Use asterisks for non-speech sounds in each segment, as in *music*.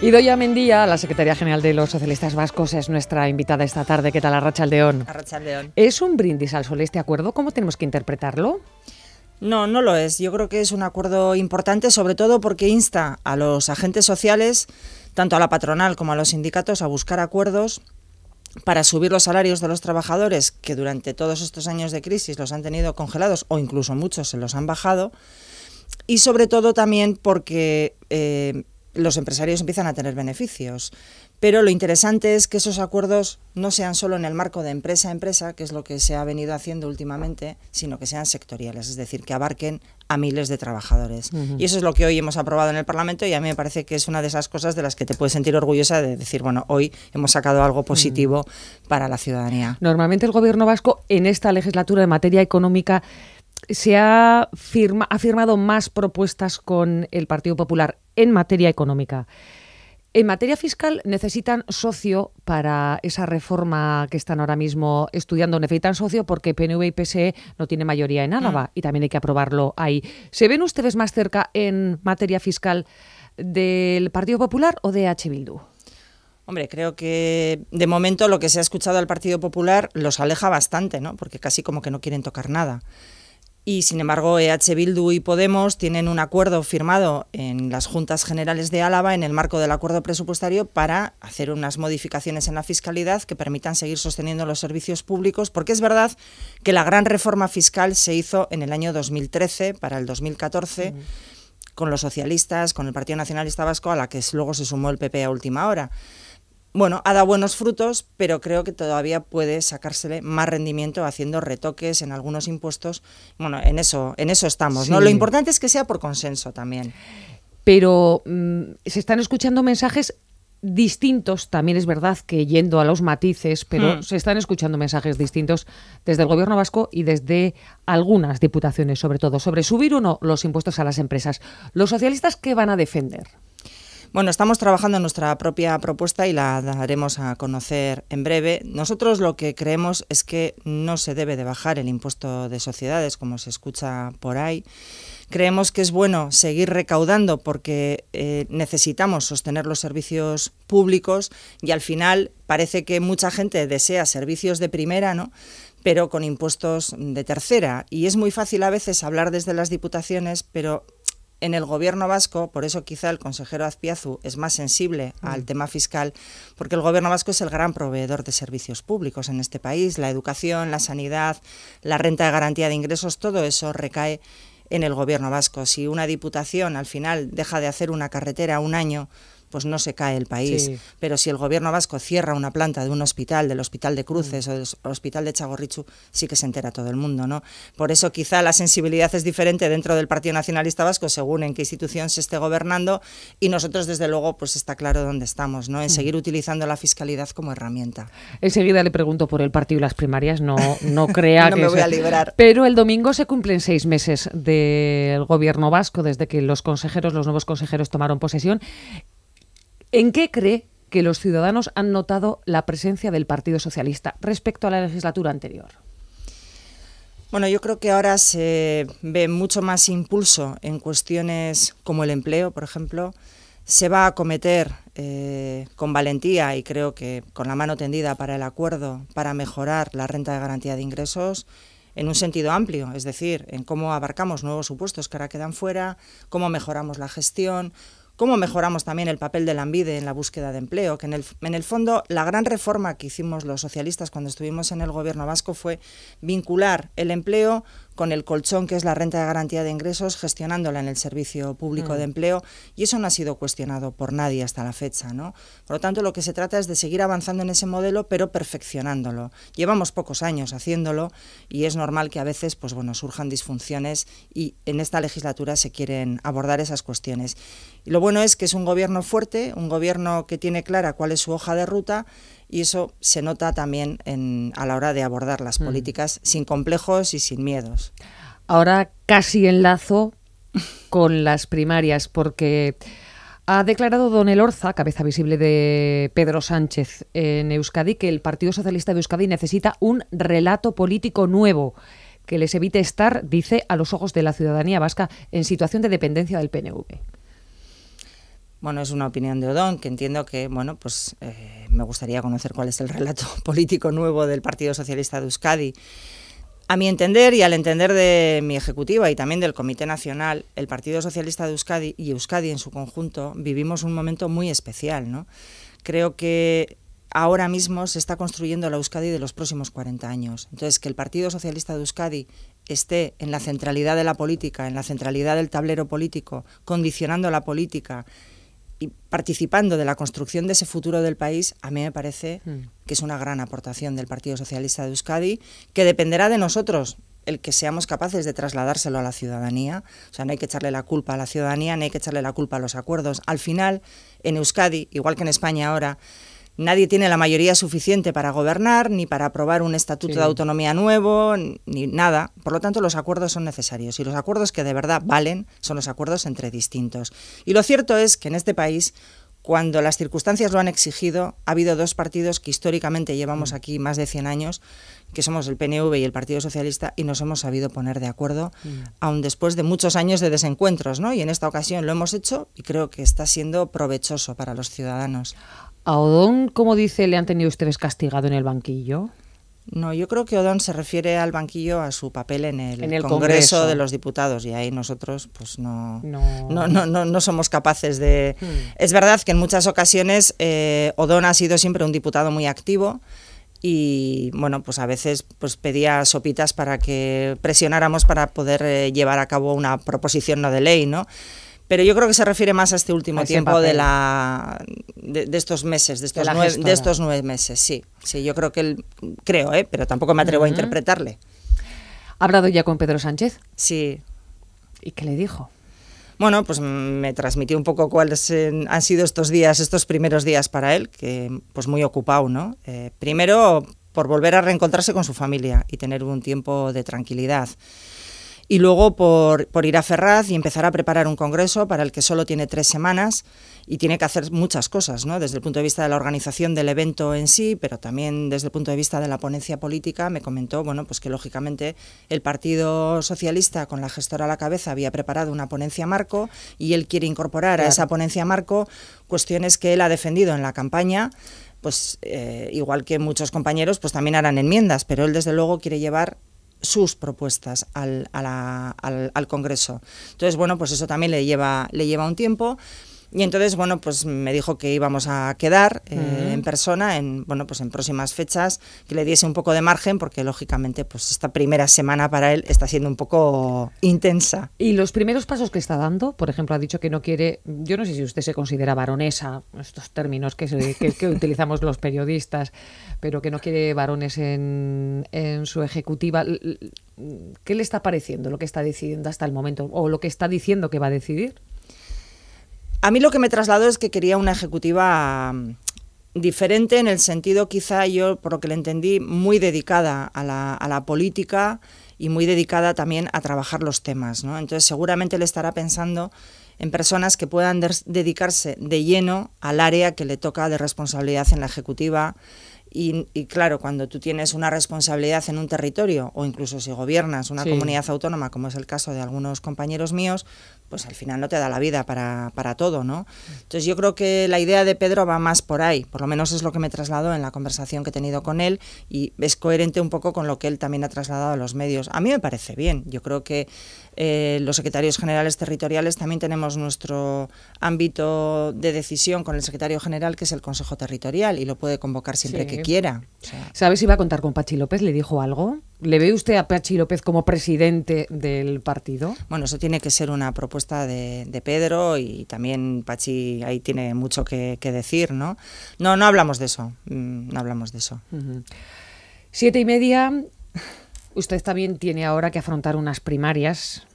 Idoya Mendía, la secretaria general de los socialistas vascos, es nuestra invitada esta tarde. ¿Qué tal, Arrachaldeón? Aldeón ¿Es un brindis al sol este acuerdo? ¿Cómo tenemos que interpretarlo? No, no lo es. Yo creo que es un acuerdo importante, sobre todo porque insta a los agentes sociales, tanto a la patronal como a los sindicatos, a buscar acuerdos para subir los salarios de los trabajadores que durante todos estos años de crisis los han tenido congelados o incluso muchos se los han bajado. Y sobre todo también porque... Eh, los empresarios empiezan a tener beneficios. Pero lo interesante es que esos acuerdos no sean solo en el marco de empresa a empresa, que es lo que se ha venido haciendo últimamente, sino que sean sectoriales, es decir, que abarquen a miles de trabajadores. Y eso es lo que hoy hemos aprobado en el Parlamento y a mí me parece que es una de esas cosas de las que te puedes sentir orgullosa de decir, bueno, hoy hemos sacado algo positivo para la ciudadanía. Normalmente el Gobierno vasco en esta legislatura de materia económica se ha firmado más propuestas con el Partido Popular en materia económica. En materia fiscal necesitan socio para esa reforma que están ahora mismo estudiando. Necesitan socio porque PNV y PSE no tienen mayoría en Álava mm. y también hay que aprobarlo ahí. ¿Se ven ustedes más cerca en materia fiscal del Partido Popular o de H. Bildu? Hombre, creo que de momento lo que se ha escuchado al Partido Popular los aleja bastante, ¿no? Porque casi como que no quieren tocar nada y sin embargo EH Bildu y Podemos tienen un acuerdo firmado en las Juntas Generales de Álava en el marco del acuerdo presupuestario para hacer unas modificaciones en la fiscalidad que permitan seguir sosteniendo los servicios públicos, porque es verdad que la gran reforma fiscal se hizo en el año 2013 para el 2014 con los socialistas, con el Partido Nacionalista Vasco, a la que luego se sumó el PP a última hora bueno, ha dado buenos frutos, pero creo que todavía puede sacársele más rendimiento haciendo retoques en algunos impuestos. Bueno, en eso, en eso estamos, ¿no? Lo importante es que sea por consenso también. Pero mm, se están escuchando mensajes distintos, también es verdad que yendo a los matices, pero hmm. se están escuchando mensajes distintos desde el gobierno vasco y desde algunas diputaciones, sobre todo, sobre subir o no los impuestos a las empresas. ¿Los socialistas qué van a defender? Bueno, estamos trabajando en nuestra propia propuesta y la daremos a conocer en breve. Nosotros lo que creemos es que no se debe de bajar el impuesto de sociedades, como se escucha por ahí. Creemos que es bueno seguir recaudando porque eh, necesitamos sostener los servicios públicos y al final parece que mucha gente desea servicios de primera, ¿no? pero con impuestos de tercera. Y es muy fácil a veces hablar desde las diputaciones, pero en el gobierno vasco, por eso quizá el consejero Azpiazu es más sensible mm. al tema fiscal, porque el gobierno vasco es el gran proveedor de servicios públicos en este país. La educación, la sanidad, la renta de garantía de ingresos, todo eso recae en el gobierno vasco. Si una diputación al final deja de hacer una carretera un año, pues no se cae el país. Pero si el gobierno vasco cierra una planta de un hospital, del Hospital de Cruces mm. o del Hospital de Chagorrichu, sí que se entera todo el mundo, ¿no? Por eso quizá la sensibilidad es diferente dentro del Partido Nacionalista Vasco según en qué institución se esté gobernando y nosotros desde luego pues está claro dónde estamos, ¿no? En mm. seguir utilizando la fiscalidad como herramienta. Enseguida le pregunto por el partido y las primarias, no, no *laughs* crea no me voy a liberar. Pero el domingo se cumplen seis meses del gobierno vasco desde que los consejeros, los nuevos consejeros tomaron posesión ¿En qué cree que los ciudadanos han notado la presencia del Partido Socialista respecto a la legislatura anterior? Bueno, yo creo que ahora se ve mucho más impulso en cuestiones como el empleo, por ejemplo. Se va a acometer eh, con valentía y creo que con la mano tendida para el acuerdo para mejorar la renta de garantía de ingresos en un sentido amplio, es decir, en cómo abarcamos nuevos supuestos que ahora quedan fuera, cómo mejoramos la gestión, cómo mejoramos también el papel de la ANVIDE en la búsqueda de empleo, que en el, en el fondo la gran reforma que hicimos los socialistas cuando estuvimos en el gobierno vasco fue vincular el empleo con el colchón que es la renta de garantía de ingresos, gestionándola en el Servicio Público de mm. Empleo y eso no ha sido cuestionado por nadie hasta la fecha. Por lo tanto, lo que se trata es de seguir avanzando en ese modelo, pero perfeccionándolo. Llevamos pocos años haciéndolo y es normal que a veces pues, bueno, surjan disfunciones y en esta legislatura se quieren abordar esas cuestiones. Y lo bueno es que es un gobierno fuerte, un gobierno que tiene clara cuál es su hoja de ruta y eso se nota también a la hora de abordar las mm. políticas sin complejos y sin miedos. Ahora casi enlazo con las primarias porque ha declarado don Elorza, cabeza visible de Pedro Sánchez en Euskadi, que el Partido Socialista de Euskadi necesita un relato político nuevo que les evite estar, dice, a los ojos de la ciudadanía vasca en situación de dependencia del PNV bueno, es una opinión de Odón, que entiendo que, bueno, pues eh, me gustaría conocer cuál es el relato *laughs* político nuevo del Partido Socialista de Euskadi. A mi entender y al entender de mi ejecutiva y también del Comité Nacional, el Partido Socialista de Euskadi y Euskadi en su conjunto vivimos un momento muy especial, ¿no? Creo que ahora mismo se está construyendo la Euskadi de los próximos 40 años. Entonces, que el Partido Socialista de Euskadi esté en la centralidad de la política, en la centralidad del tablero político, condicionando la política, y participando de la construcción de ese futuro del país, a mí me parece mm. que es una gran aportación del Partido Socialista de Euskadi, que dependerá de nosotros el que seamos capaces de trasladárselo a la ciudadanía. O sea, no hay que echarle la culpa a la ciudadanía, no hay que echarle la culpa a los acuerdos. Al final, en Euskadi, igual que en España ahora, nadie tiene la mayoría suficiente para gobernar, ni para aprobar un estatuto de autonomía nuevo, ni nada. Por lo tanto, los acuerdos son necesarios. Y los acuerdos que de verdad valen son los acuerdos entre distintos. Y lo cierto es que en este país cuando las circunstancias lo han exigido, ha habido dos partidos que históricamente llevamos mm. aquí más de 100 años, que somos el PNV y el Partido Socialista, y nos hemos sabido poner de acuerdo, mm. aún aun después de muchos años de desencuentros, ¿no? Y en esta ocasión lo hemos hecho y creo que está siendo provechoso para los ciudadanos. ¿A Odón, como dice, le han tenido ustedes castigado en el banquillo? No, yo creo que Odón se refiere al banquillo a su papel en el, Congreso, de los Diputados y ahí nosotros pues no, no. no, somos capaces de... Hmm. Es verdad que en muchas ocasiones eh, Odón ha sido siempre un diputado muy activo y bueno, pues a veces pues pedía sopitas para que presionáramos para poder eh, llevar a cabo una proposición no de ley, ¿no? Pero yo creo que se refiere más a este último tiempo de, la, de, estos meses, de estos, nueve, meses, sí. Sí, yo creo que, él, creo, ¿eh? pero tampoco me atrevo a interpretarle. ¿Ha hablado ya con Pedro Sánchez? Sí. ¿Y qué le dijo? bueno, pues me transmitió un poco cuáles han sido estos días, estos primeros días para él, que pues muy ocupado, ¿no? Eh, primero, por volver a reencontrarse con su familia y tener un tiempo de tranquilidad y luego por, por, ir a Ferraz y empezar a preparar un congreso para el que solo tiene tres semanas y tiene que hacer muchas cosas, ¿no? desde el punto de vista de la organización del evento en sí, pero también desde el punto de vista de la ponencia política, me comentó bueno, pues que lógicamente el Partido Socialista con la gestora a la cabeza había preparado una ponencia marco y él quiere incorporar a esa ponencia marco cuestiones que él ha defendido en la campaña pues eh, igual que muchos compañeros, pues también harán enmiendas, pero él desde luego quiere llevar sus propuestas al, al Congreso. Entonces, bueno, pues eso también le lleva, le lleva un tiempo. Y entonces, bueno, pues me dijo que íbamos a quedar eh, en persona en, bueno, pues en próximas fechas, que le diese un poco de margen, porque lógicamente, pues esta primera semana para él está siendo un poco intensa. Y los primeros pasos que está dando, por ejemplo, ha dicho que no quiere, yo no sé si usted se considera varonesa, estos términos que, que, que *laughs* utilizamos los periodistas, pero que no quiere varones en, en su ejecutiva. ¿Qué le está pareciendo lo que está decidiendo hasta el momento o lo que está diciendo que va a decidir? A mí lo que me trasladó es que quería una ejecutiva mm, diferente en el sentido quizá yo, por lo que le entendí, muy dedicada a la, política y muy dedicada también a trabajar los temas. Entonces seguramente le estará pensando en personas que puedan dedicarse de lleno al área que le toca de responsabilidad en la ejecutiva, y, claro, cuando tú tienes una responsabilidad en un territorio o incluso si gobiernas una comunidad autónoma, como es el caso de algunos compañeros míos, pues al final no te da la vida para, todo, ¿no? Entonces yo creo que la idea de Pedro va más por ahí, por lo menos es lo que me trasladó en la conversación que he tenido con él y es coherente un poco con lo que él también ha trasladado a los medios. A mí me parece bien, yo creo que eh, los secretarios generales territoriales también tenemos nuestro ámbito de decisión con el secretario general, que es el Consejo Territorial, y lo puede convocar siempre que quiera. ¿Sabes si va a contar con Pachi López? ¿Le dijo algo? ¿Le ve usted a Pachi López como presidente del partido? Bueno, eso tiene que ser una propuesta de, Pedro y también Pachi ahí tiene mucho que, decir, ¿no? No, no hablamos de eso. Mm, no hablamos de eso. Siete y media. Usted también tiene ahora que afrontar unas primarias.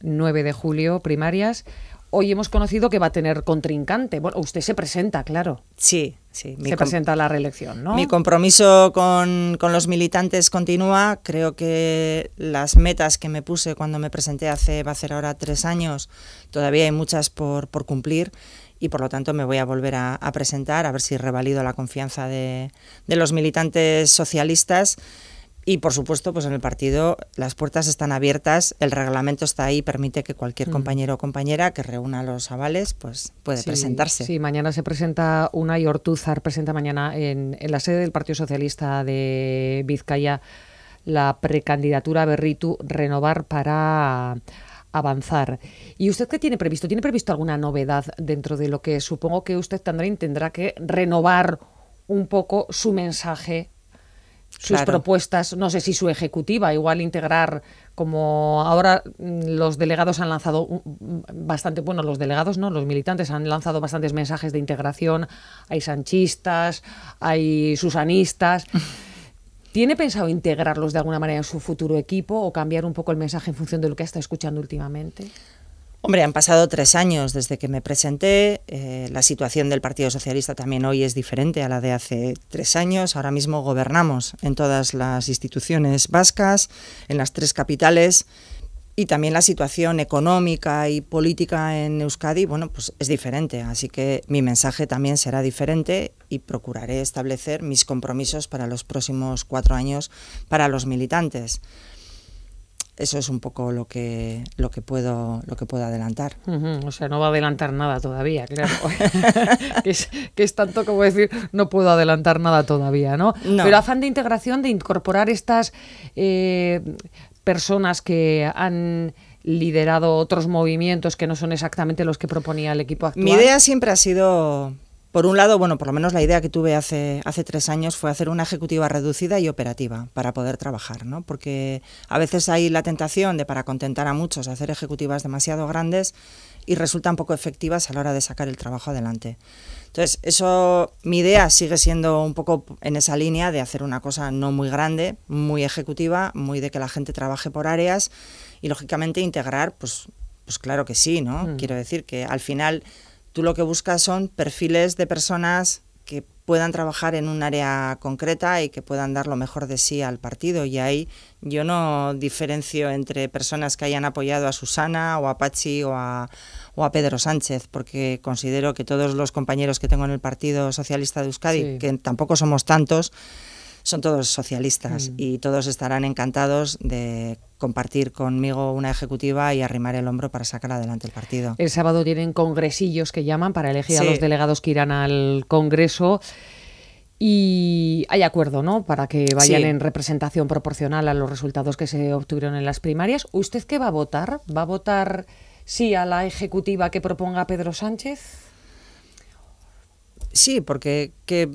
9 mm. de julio, primarias hoy hemos conocido que va a tener contrincante. Bueno, usted se presenta, claro. Sí, sí. Se presenta a la reelección, ¿no? Mi compromiso con, los militantes continúa. Creo que las metas que me puse cuando me presenté hace, va a ser ahora tres años, todavía hay muchas por, cumplir y por lo tanto me voy a volver a, presentar a ver si revalido la confianza de, de los militantes socialistas. Y por supuesto, pues en el partido las puertas están abiertas, el reglamento está ahí, permite que cualquier mm. compañero o compañera que reúna los avales pues puede presentarse. Sí, mañana se presenta una y Ortuzar presenta mañana en, la sede del Partido Socialista de Vizcaya la precandidatura Berritu renovar para avanzar. ¿Y usted qué tiene previsto? ¿Tiene previsto alguna novedad dentro de lo que supongo que usted, tendrá, tendrá que renovar un poco su mensaje sus propuestas, no sé si su ejecutiva, igual integrar como ahora mm, los delegados han lanzado mm, mm, bastante, bueno, los delegados no, los militantes han lanzado bastantes mensajes de integración, hay sanchistas, hay susanistas. *laughs* ¿Tiene pensado integrarlos de alguna manera en su futuro equipo o cambiar un poco el mensaje en función de lo que está escuchando últimamente? Hombre, han pasado tres años desde que me presenté. Eh, la situación del Partido Socialista también hoy es diferente a la de hace tres años. Ahora mismo gobernamos en todas las instituciones vascas, en las tres capitales. Y también la situación económica y política en Euskadi, bueno, pues es diferente. Así que mi mensaje también será diferente y procuraré establecer mis compromisos para los próximos cuatro años para los militantes. Eso es un poco lo que, lo que, puedo, lo que puedo adelantar. O sea, no va a adelantar nada todavía, claro. *laughs* *laughs* que, es, tanto como decir, no puedo adelantar nada todavía, ¿no? Pero afán de integración, de incorporar estas eh, personas que han liderado otros movimientos que no son exactamente los que proponía el equipo actual. Mi idea siempre ha sido por un lado, bueno, por lo menos la idea que tuve hace, hace tres años fue hacer una ejecutiva reducida y operativa para poder trabajar, ¿no? Porque a veces hay la tentación de, para contentar a muchos, hacer ejecutivas demasiado grandes y resultan poco efectivas a la hora de sacar el trabajo adelante. Entonces, eso, mi idea sigue siendo un poco en esa línea de hacer una cosa no muy grande, muy ejecutiva, muy de que la gente trabaje por áreas y, lógicamente, integrar, pues, pues claro que sí, ¿no? Mm. Quiero decir que al final Tú lo que buscas son perfiles de personas que puedan trabajar en un área concreta y que puedan dar lo mejor de sí al partido. Y ahí yo no diferencio entre personas que hayan apoyado a Susana o a Pachi o a, Pedro Sánchez, porque considero que todos los compañeros que tengo en el Partido Socialista de Euskadi, que tampoco somos tantos, son todos socialistas mm. y todos estarán encantados de compartir conmigo una ejecutiva y arrimar el hombro para sacar adelante el partido. El sábado tienen congresillos que llaman para elegir a los delegados que irán al Congreso. Y hay acuerdo, ¿no? Para que vayan en representación proporcional a los resultados que se obtuvieron en las primarias. ¿Usted qué va a votar? ¿Va a votar sí a la ejecutiva que proponga Pedro Sánchez? Sí, porque que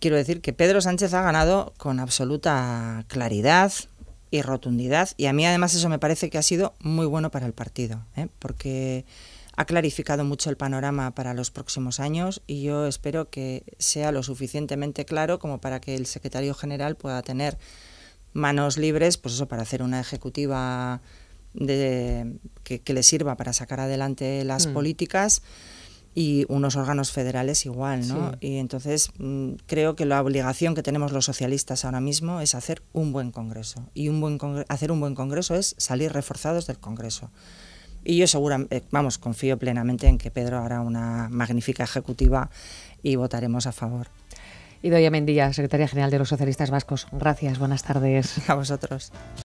quiero decir que Pedro Sánchez ha ganado con absoluta claridad y rotundidad y a mí además eso me parece que ha sido muy bueno para el partido, ¿eh? porque ha clarificado mucho el panorama para los próximos años y yo espero que sea lo suficientemente claro como para que el secretario general pueda tener manos libres, pues eso, para hacer una ejecutiva que, le sirva para sacar adelante las mm. políticas y unos órganos federales igual, ¿no? Y entonces mm, creo que la obligación que tenemos los socialistas ahora mismo es hacer un buen congreso y un buen hacer un buen congreso es salir reforzados del congreso. Y yo seguramente, eh, vamos, confío plenamente en que Pedro hará una magnífica ejecutiva y votaremos a favor. Idoia Mendilla, secretaria general de los socialistas vascos. Gracias, buenas tardes. A vosotros.